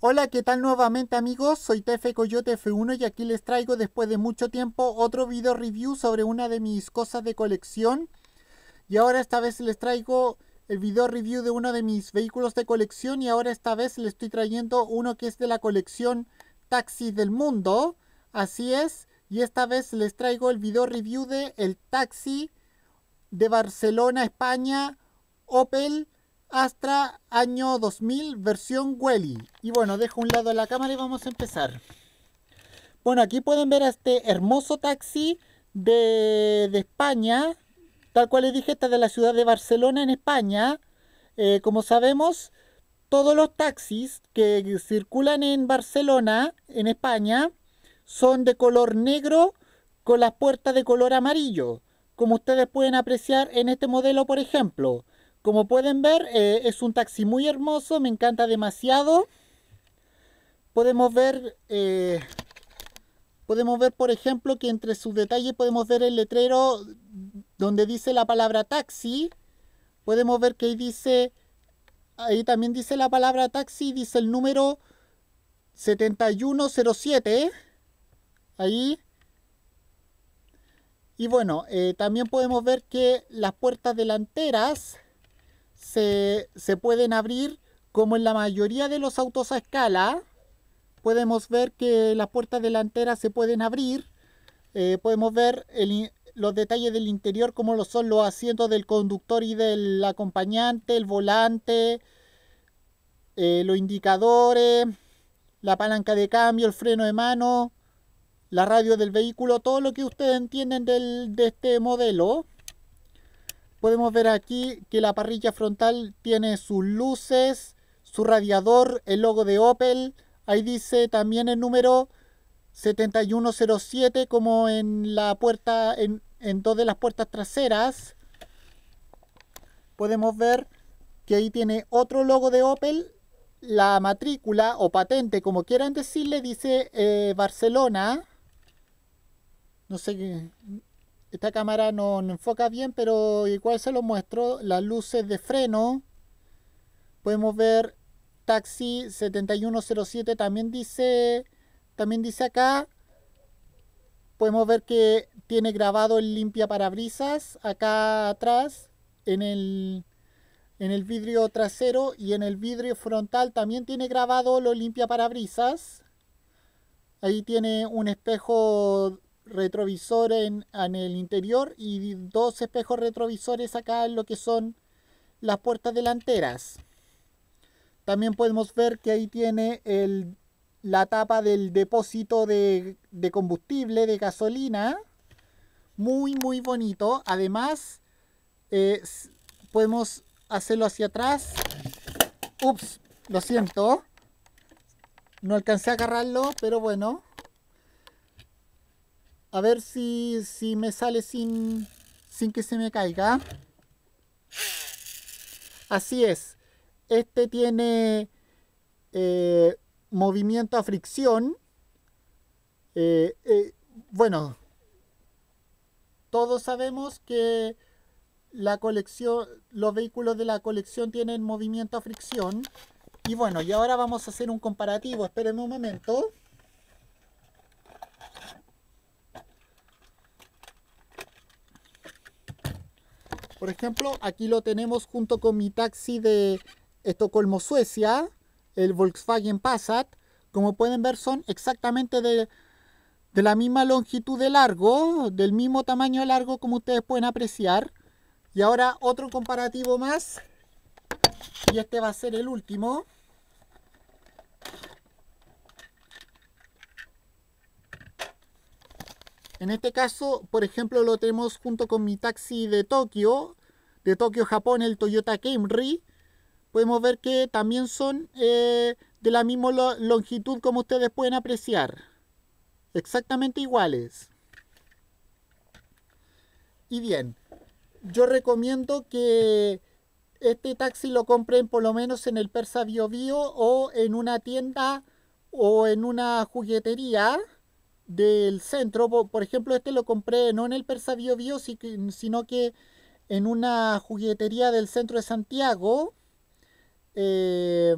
Hola, ¿qué tal nuevamente amigos? Soy tf Coyote F1 y aquí les traigo después de mucho tiempo otro video review sobre una de mis cosas de colección. Y ahora esta vez les traigo el video review de uno de mis vehículos de colección y ahora esta vez les estoy trayendo uno que es de la colección taxi del Mundo. Así es, y esta vez les traigo el video review de el taxi de Barcelona, España, Opel Astra año 2000 versión Welly. Y bueno, dejo un lado la cámara y vamos a empezar. Bueno, aquí pueden ver a este hermoso taxi de, de España. Tal cual les dije, esta de la ciudad de Barcelona en España. Eh, como sabemos, todos los taxis que circulan en Barcelona, en España, son de color negro con las puertas de color amarillo. Como ustedes pueden apreciar en este modelo, por ejemplo. Como pueden ver, eh, es un taxi muy hermoso, me encanta demasiado. Podemos ver, eh, podemos ver, por ejemplo, que entre sus detalles podemos ver el letrero donde dice la palabra taxi. Podemos ver que ahí dice, ahí también dice la palabra taxi, dice el número 7107. ¿eh? Ahí. Y bueno, también podemos ver que las puertas delanteras se, pueden abrir como en la mayoría de los autos a escala. Podemos ver que las puertas delanteras se pueden abrir. Eh, podemos ver los detalles del interior, como lo son los asientos del conductor y del acompañante, el volante, eh, los indicadores, la palanca de cambio, el freno de mano, la radio del vehículo, todo lo que ustedes entienden de este modelo podemos ver aquí que la parrilla frontal tiene sus luces, su radiador, el logo de Opel. Ahí dice también el número 7107 como en la puerta, en, en dos de las puertas traseras. Podemos ver que ahí tiene otro logo de Opel. La matrícula o patente, como quieran decirle, dice eh, Barcelona. No sé qué esta cámara no, enfoca bien, pero igual se lo muestro. Las luces de freno. Podemos ver taxi 7107. También dice, también dice acá. Podemos ver que tiene grabado el limpia parabrisas acá atrás en el, en el vidrio trasero y en el vidrio frontal también tiene grabado lo limpia parabrisas. Ahí tiene un espejo retrovisor en, el interior y dos espejos retrovisores acá en lo que son las puertas delanteras. También podemos ver que ahí tiene la tapa del depósito de, combustible, de gasolina. Muy, muy bonito. Además, eh, podemos hacerlo hacia atrás. Ups, lo siento. No alcancé a agarrarlo, pero bueno. A ver si, me sale sin, que se me caiga. Así es. Este tiene eh, movimiento a fricción. Eh, eh, bueno, todos sabemos que la colección, los vehículos de la colección tienen movimiento a fricción. Y bueno, y ahora vamos a hacer un comparativo. Espérenme un momento. Por ejemplo, aquí lo tenemos junto con mi taxi de Estocolmo, Suecia, el Volkswagen Passat. Como pueden ver, son exactamente de, la misma longitud de largo, del mismo tamaño de largo como ustedes pueden apreciar. Y ahora otro comparativo más. Y este va a ser el último. En este caso, por ejemplo, lo tenemos junto con mi taxi de Tokio, de Tokio, Japón, el Toyota Camry. Podemos ver que también son eh, de la misma longitud como ustedes pueden apreciar. Exactamente iguales. Y bien, yo recomiendo que este taxi lo compren por lo menos en el Persa Bio Bio o en una tienda o en una juguetería del centro. Por, ejemplo, este lo compré no en el Persa Bio sino que en una juguetería del centro de Santiago. Eh,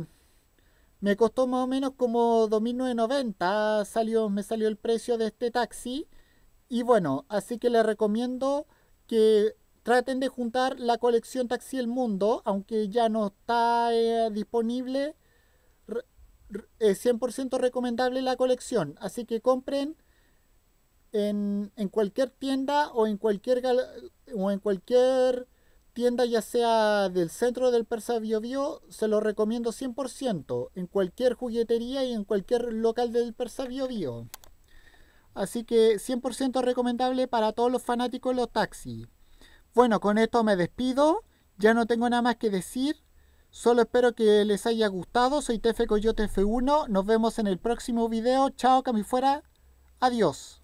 me costó más o menos como 2.990, salió, me salió el precio de este taxi. Y bueno, así que les recomiendo que traten de juntar la colección Taxi El Mundo, aunque ya no está eh, disponible es 100% recomendable la colección, así que compren en, cualquier tienda o en cualquier, o en cualquier tienda ya sea del centro del Persa Bio, se lo recomiendo 100%, en cualquier juguetería y en cualquier local del Persa Bio. Así que 100% recomendable para todos los fanáticos de los taxis. Bueno, con esto me despido, ya no tengo nada más que decir. Solo espero que les haya gustado. Soy Tefe Coyote F1. Nos vemos en el próximo video. Chao, Cami Fuera. Adiós.